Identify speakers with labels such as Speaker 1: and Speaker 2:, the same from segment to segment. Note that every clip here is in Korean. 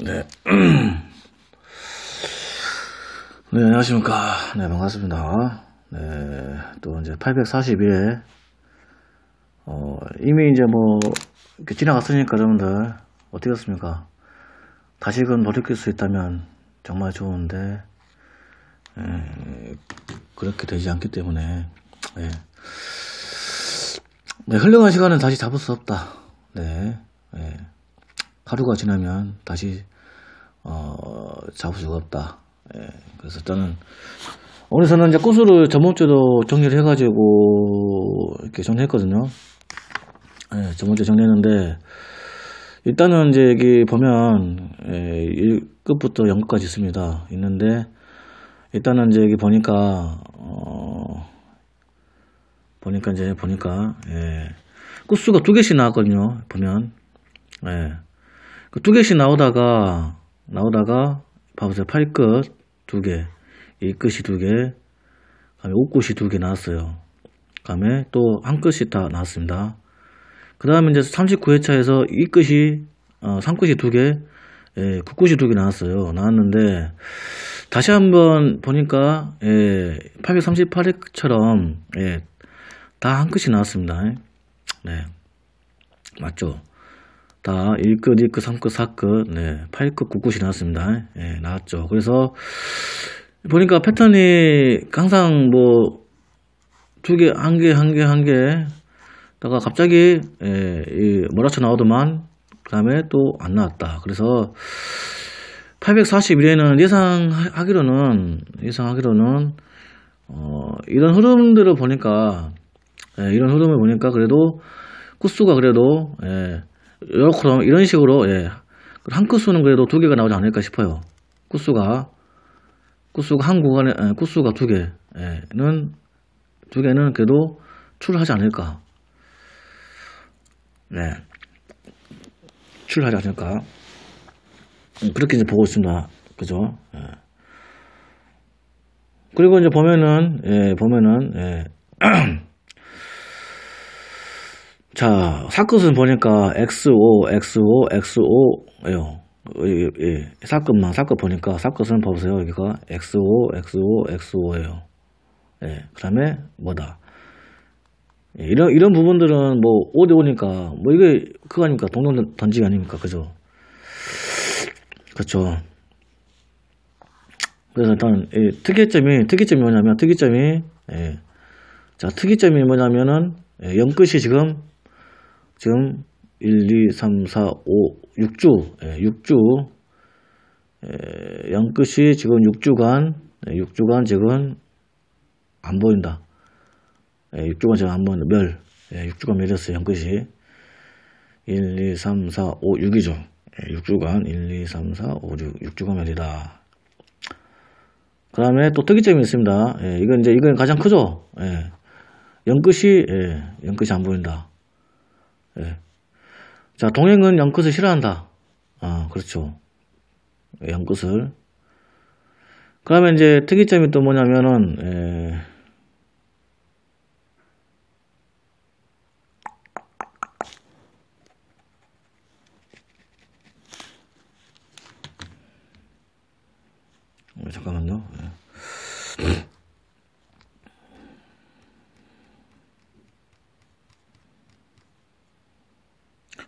Speaker 1: 네. 네, 안녕하십니까. 네, 반갑습니다. 네, 또 이제 841회. 어, 이미 이제 뭐, 이렇게 지나갔으니까 여러분들, 어떻겠습니까? 다시금 돌이킬 수 있다면 정말 좋은데, 에, 예, 그렇게 되지 않기 때문에, 예. 네, 흘러간 시간은 다시 잡을 수 없다. 네, 예. 하루가 지나면 다시 어, 잡을 수가 없다. 예, 그래서 저는 오늘 서는 이제 꽃으 저번 주도 정리를 해가지고 이렇게 정리했거든요. 예, 저번 주 정리했는데 일단은 이제 여기 보면 예, 끝부터연끝까지 있습니다. 있는데 일단은 이제 여기 보니까 어, 보니까 이제 보니까 예, 꽃수가 두 개씩 나왔거든요. 보면 예. 그두 개씩 나오다가 나오다가 봐보세요. 8끝 두 개, 2끝이 두 개, 옷음끝이두 개 나왔어요. 다음에 또 한 끝이 다 나왔습니다. 그 다음에 이제 39회차에서 2끝이, 어, 3끝이 두 개, 예, 9끝이 두 개 나왔어요. 나왔는데, 다시 한번 보니까, 예, 838회처럼, 예, 다 한 끝이 나왔습니다. 네. 맞죠? 다 아, 1끝, 2끝, 3끝, 4끝, 네, 8끝, 9끝이 나왔습니다. 예, 나왔죠. 그래서 보니까 패턴이 항상 뭐 두 개, 한 개, 한 개, 한 개, 다가 갑자기 예, 이 몰아쳐 나오더만 그다음에 또 안 나왔다. 그래서 841회는 예상하기로는 예상하기로는 어, 이런 흐름들을 보니까 예, 이런 흐름을 보니까 그래도 쿠수가 그래도 예, 요렇게 이런 식으로 예. 한 끝수는 그래도 두 개가 나오지 않을까 싶어요. 끝수가 끝수가 한 구간에 예, 끝수가 두 개는 두 개는 그래도 출하지 않을까. 네. 출하지 않을까. 음, 그렇게 이제 보고 있습니다. 그죠? 예. 그리고 이제 보면은 예, 보면은 예. 자, 사건은 보니까 XO, XO, XO예요. 예, 예. 사건만사건 보니까 사건은 보세요. 여기가 XO, XO, XO예요. 예. 그다음에 뭐다? 예, 이런 이런 부분들은 뭐5디오니까뭐 이게 그거 아닙니까? 동동 던지기 아닙니까? 그죠? 그쵸 그렇죠. 그래서 일단 예, 특이점이 특이점이 뭐냐면 특이점이 예. 자, 특이점이 뭐냐면은 예, 영끝이 지금 예, 예, 지금 1, 2, 3, 4, 5, 6주, 예, 6주, 예, 연끝이 지금 6주간, 예, 6주간 지금 안 보인다. 예, 6주간 지금 안 보인다. 멸. 예, 6주간 멸했어요, 연끝이. 1, 2, 3, 4, 5, 6이죠. 예, 6주간, 1, 2, 3, 4, 5, 6, 6주간 멸이다. 그 다음에 또 특이점이 있습니다. 예, 이건 이제, 이건 가장 크죠? 예, 연끝이, 예, 연끝이 안 보인다. 예. 자, 동행은 영끝을 싫어한다. 아, 그렇죠. 영끝을. 그러면 이제 특이점이 또 뭐냐면은, 예.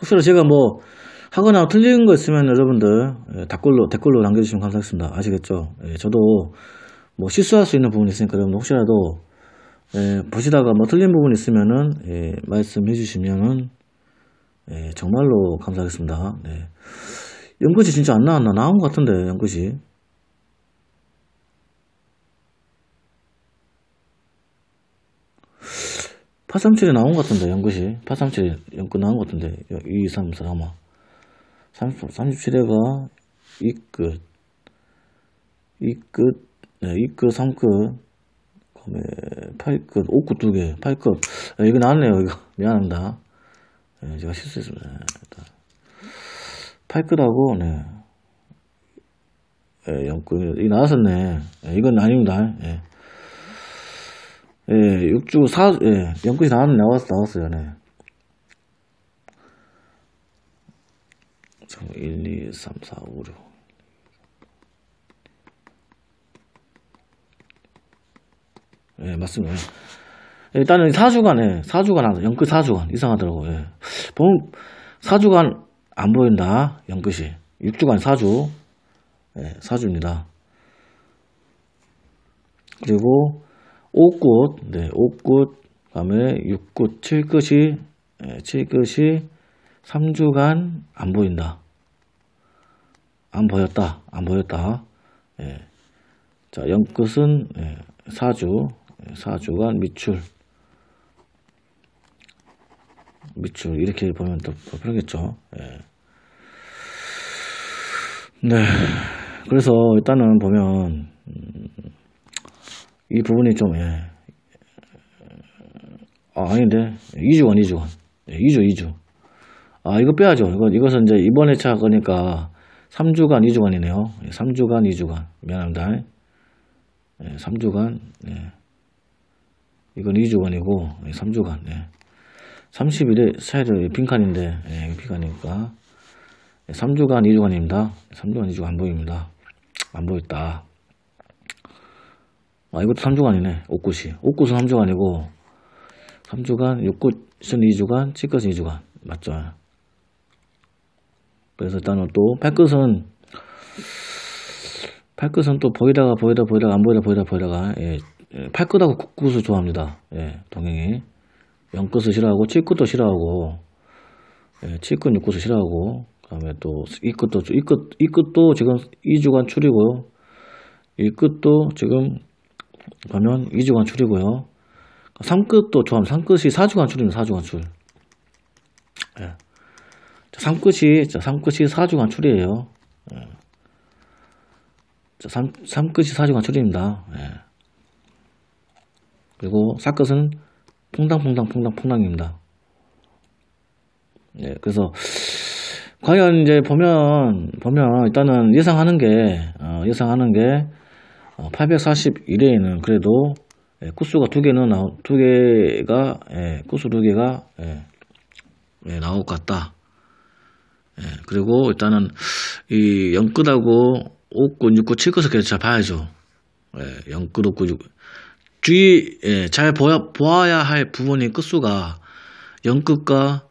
Speaker 1: 혹시나 제가 뭐 하거나 틀린 거 있으면 여러분들 예, 댓글로 댓글로 남겨주시면 감사하겠습니다. 아시겠죠? 예, 저도 뭐 실수할 수 있는 부분이 있으니까 여러분 혹시라도 예, 보시다가 뭐 틀린 부분 이 있으면은 말씀해 주시면은 정말로 감사하겠습니다. 연꽃이 진짜 안 나왔나 나온 것 같은데 연꽃이 837이 나온 것 같은데, 연끝이. 837이 연끝 나온 것 같은데, 2, 3, 4 아마. 30, 37회가 2끝, 2끝, 네, 2끝, 3끝, 그다음에 8끝, 5끝 2개, 8끝. 네, 아, 이거 나왔네요, 이거. 미안합니다. 네, 제가 실수했습니다. 네, 일단. 8끝하고, 네. 예, 네, 0끝. 이거 나왔었네. 네, 이건 아닙니다. 네. 예, 6주 4, 예, 연구시 나왔, 나왔, 나왔어요, 네. 참, 1, 2, 3, 4, 5, 6. 예, 맞습니다. 예, 일단은 4주간에, 4주간 하죠. 연끝 4주간. 이상하더라고요. 예. 보면, 4주간 안 보인다. 연끝이. 6주간 4주. 예, 4주입니다. 그리고, 5굿, 네, 5굿, 다음에 6굿, 7끝이, 네, 7끝이 3주간 안 보인다. 안 보였다, 안 보였다. 예. 자, 0끝은 4주, 4주간 미출. 미출, 이렇게 보면 더, 더 편하겠죠. 예. 네. 그래서 일단은 보면, 음, 이 부분이 좀, 예. 아, 아닌데. 2주원, 2주원. 2주, 2주. 아, 이거 빼야죠. 이거, 이것은 이제 이번 에차 거니까 3주간, 2주간이네요. 3주간, 예, 2주간. 미안합니다. 예, 3주간, 예. 이건 2주간이고, 예, 3주간, 예. 30일에 사일을 예, 빈칸인데, 예, 빈칸이니까. 3주간, 예, 2주간입니다. 3주간, 2주간 안 보입니다. 안 보였다. 아, 이것도 3주간이네. 옥굿이. 옥굿은 3주간이고, 3주간, 6굿은 2주간, 7굿은 2주간. 맞죠? 그래서 일단은 또, 8굿은, 8굿은 또 보이다가, 보이다, 보이다가, 안 보이다, 보이다, 보이다가, 예, 8굿하고 예, 9굿을 좋아합니다. 예, 동행이. 0굿을 싫어하고, 7굿도 싫어하고, 예, 7굿, 6굿을 싫어하고, 그 다음에 또, 2굿도, 2굿, 2굿도 지금 2주간 출이고요. 이 끝도 지금 그러면 2주간 출이고요. 3끝도 조합 3끝이 4주간 출입니다. 4주간 출. 예. 3끝이 3끝이 4주간 출이에요. 예. 3, 3끝이 4주간 출입니다. 예. 그리고 4끝은 퐁당퐁당퐁당퐁당입니다. 예, 그래서 과연 이제 보면 보면 일단은 예상하는 게 어, 예상하는 게 841회에는 어, 그래도 예, 구수가 두 개는 나오, 두 개가 예, 구수 두 개가 예, 예, 나올 것 같다. 예, 그리고 일단은 이 영끝하고 5군, 6군, 7끝을 잘 봐야죠. 예, 영끝, 5군, 6군. 주의 예, 잘 보야, 보아야 할 부분이 끝수가 영끝과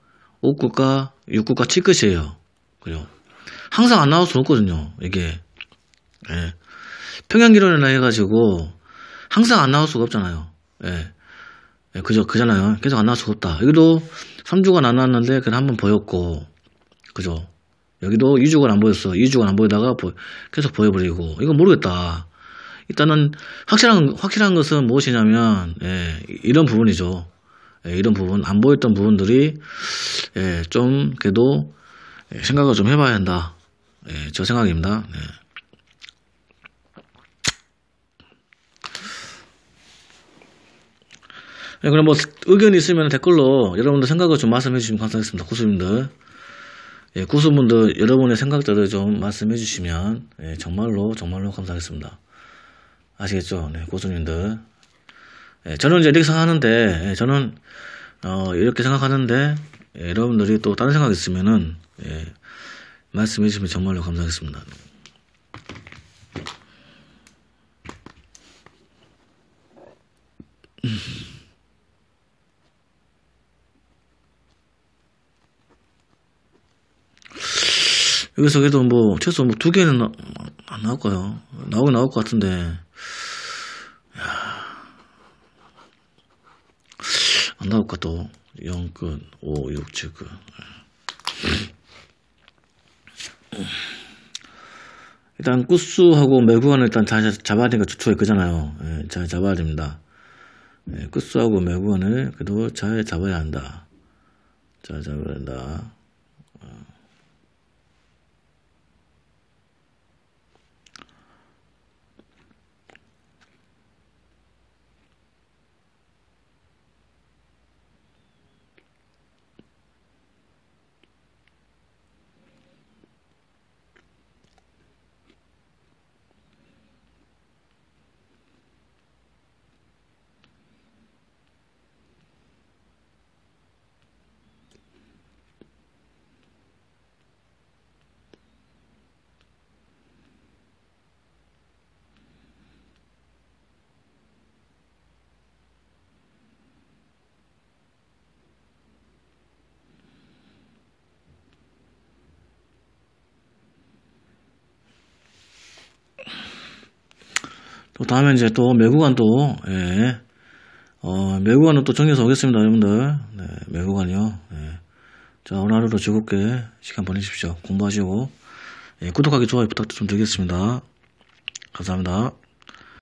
Speaker 1: 5끝과 6끝과 7끝이에요. 그죠? 항상 안 나올 수는 없거든요. 이게. 예. 평양기로이 해가지고 항상 안 나올 수가 없잖아요. 예. 예 그죠, 그잖아요. 계속 안 나올 수가 없다. 여기도 3주간 안 나왔는데, 그냥 한번 보였고, 그죠. 여기도 2주간 안 보였어. 2주간 안 보이다가 보, 계속 보여버리고, 이건 모르겠다. 일단은 확실한, 확실한 것은 무엇이냐면, 예, 이런 부분이죠. 예, 이런 부분, 안 보였던 부분들이, 예, 좀, 그래도, 예, 생각을 좀 해봐야 한다. 예, 저 생각입니다. 예. 네, 그럼 뭐 의견 이 있으면 댓글로 여러분들 생각을 좀 말씀해 주시면 감사하겠습니다. 구수님들 예, 구수분들 여러분의 생각들을 좀 말씀해 주시면 예, 정말로 정말로 감사하겠습니다. 아시겠죠? 네, 고수님들. 예, 저는 이제 이렇게 생각하는데 예, 저는 어, 이렇게 생각하는데 예, 여러분들이 또 다른 생각 있으면은 예, 말씀해 주시면 정말로 감사하겠습니다. 여기서 그래도 뭐 최소 뭐 두 개는 나, 안 나올 거예요. 나오긴 나올 것 같은데. 야. 안 나올까 또. 0근 5, 6, 7근. 일단 꾸수하고 매구간을 일단 자, 잡아야 되니까 주초에 그잖아요. 예, 잘 잡아야 됩니다. 예, 꾸수하고 매구간을 그래도 잘 잡아야 한다. 잘 잡아야 한다. 어. 또 다음에 이제 또 매구간 또, 예. 어, 매구간은 또 정해서 오겠습니다, 여러분들. 네, 매구간이요. 네. 자, 오늘 하루도 즐겁게 시간 보내십시오. 공부하시고, 예, 구독하기 좋아요 부탁 좀 드리겠습니다. 감사합니다.